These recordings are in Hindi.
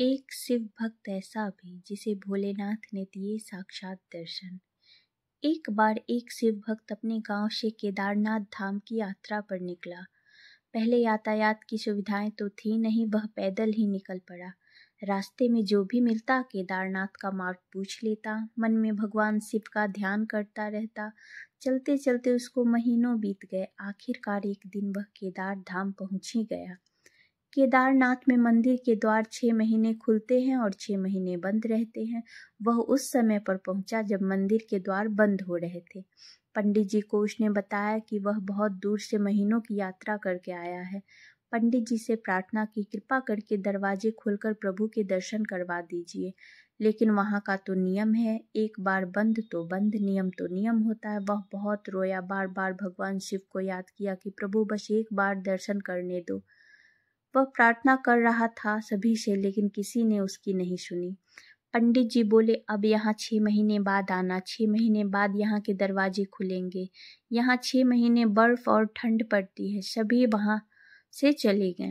एक शिव भक्त ऐसा भी जिसे भोलेनाथ ने दिए साक्षात दर्शन एक बार एक शिव भक्त अपने गांव से केदारनाथ धाम की यात्रा पर निकला पहले यातायात की सुविधाएं तो थी नहीं वह पैदल ही निकल पड़ा रास्ते में जो भी मिलता केदारनाथ का मार्ग पूछ लेता मन में भगवान शिव का ध्यान करता रहता चलते चलते उसको महीनों बीत गए आखिरकार एक दिन वह केदार धाम पहुंच ही गया केदारनाथ में मंदिर के द्वार छः महीने खुलते हैं और छः महीने बंद रहते हैं वह उस समय पर पहुंचा जब मंदिर के द्वार बंद हो रहे थे पंडित जी को उसने बताया कि वह बहुत दूर से महीनों की यात्रा करके आया है पंडित जी से प्रार्थना की कृपा करके दरवाजे खोलकर प्रभु के दर्शन करवा दीजिए लेकिन वहाँ का तो नियम है एक बार बंद तो बंद नियम तो नियम होता है वह बहुत रोया बार बार भगवान शिव को याद किया कि प्रभु बस एक बार दर्शन करने दो वह प्रार्थना कर रहा था सभी से लेकिन किसी ने उसकी नहीं सुनी पंडित जी बोले अब यहाँ छः महीने बाद आना छः महीने बाद यहाँ के दरवाजे खुलेंगे यहाँ छः महीने बर्फ़ और ठंड पड़ती है सभी वहाँ से चले गए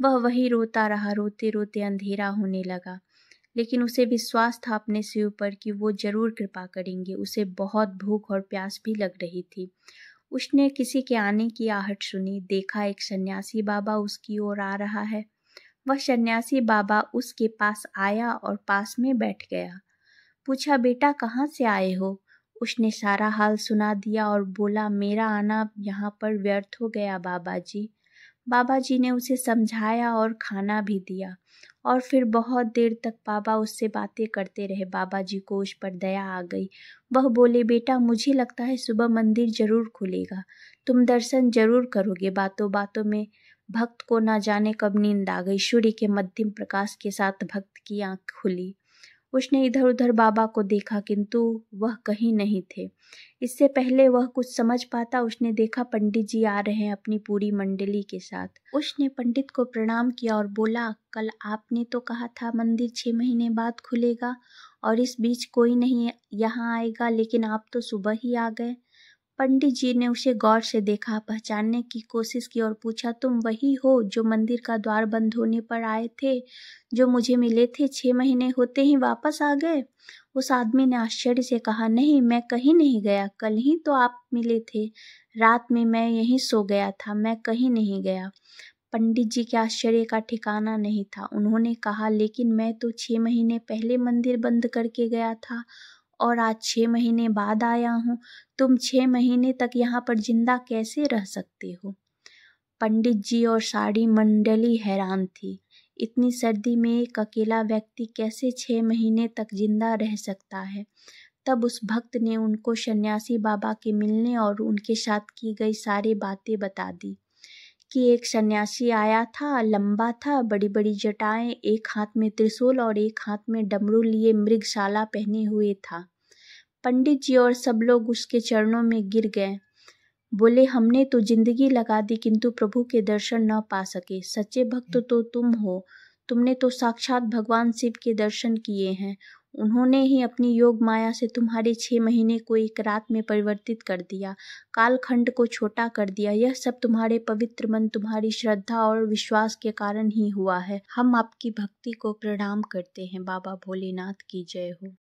वह वही रोता रहा रोते रोते अंधेरा होने लगा लेकिन उसे विश्वास था अपने शिव पर कि वो जरूर कृपा करेंगे उसे बहुत भूख और प्यास भी लग रही थी उसने किसी के आने की आहट सुनी देखा एक सन्यासी बाबा उसकी ओर आ रहा है वह सन्यासी बाबा उसके पास आया और पास में बैठ गया पूछा बेटा कहाँ से आए हो उसने सारा हाल सुना दिया और बोला मेरा आना यहाँ पर व्यर्थ हो गया बाबा जी बाबा जी ने उसे समझाया और खाना भी दिया और फिर बहुत देर तक बाबा उससे बातें करते रहे बाबा जी को उस पर दया आ गई वह बोले बेटा मुझे लगता है सुबह मंदिर जरूर खुलेगा तुम दर्शन जरूर करोगे बातों बातों में भक्त को ना जाने कब नींद आ गई सूर्य के मध्यम प्रकाश के साथ भक्त की आंख खुली उसने इधर उधर बाबा को देखा किंतु वह कहीं नहीं थे इससे पहले वह कुछ समझ पाता उसने देखा पंडित जी आ रहे हैं अपनी पूरी मंडली के साथ उसने पंडित को प्रणाम किया और बोला कल आपने तो कहा था मंदिर छः महीने बाद खुलेगा और इस बीच कोई नहीं यहाँ आएगा लेकिन आप तो सुबह ही आ गए पंडित जी ने उसे गौर से देखा पहचानने की कोशिश की और पूछा तुम वही हो जो मंदिर का द्वार बंद होने पर आए थे जो मुझे मिले थे छः महीने होते ही वापस आ गए उस आदमी ने आश्चर्य से कहा नहीं मैं कहीं नहीं गया कल ही तो आप मिले थे रात में मैं यहीं सो गया था मैं कहीं नहीं गया पंडित जी के आश्चर्य का ठिकाना नहीं था उन्होंने कहा लेकिन मैं तो छः महीने पहले मंदिर बंद करके गया था और आज छः महीने बाद आया हूँ तुम छः महीने तक यहाँ पर जिंदा कैसे रह सकते हो पंडित जी और सारी मंडली हैरान थी इतनी सर्दी में एक अकेला व्यक्ति कैसे छः महीने तक जिंदा रह सकता है तब उस भक्त ने उनको सन्यासी बाबा के मिलने और उनके साथ की गई सारी बातें बता दी कि एक सन्यासी आया था लंबा था बड़ी बड़ी जटाएं एक हाथ में त्रिशूल और एक हाथ में डमरू लिए मृगशाला पहने हुए था पंडित जी और सब लोग उसके चरणों में गिर गए बोले हमने तो जिंदगी लगा दी किंतु प्रभु के दर्शन न पा सके सच्चे भक्त तो तुम हो तुमने तो साक्षात भगवान शिव के दर्शन किए हैं उन्होंने ही अपनी योग माया से तुम्हारे छः महीने को एक रात में परिवर्तित कर दिया कालखंड को छोटा कर दिया यह सब तुम्हारे पवित्र मन तुम्हारी श्रद्धा और विश्वास के कारण ही हुआ है हम आपकी भक्ति को प्रणाम करते हैं बाबा भोलेनाथ की जय हो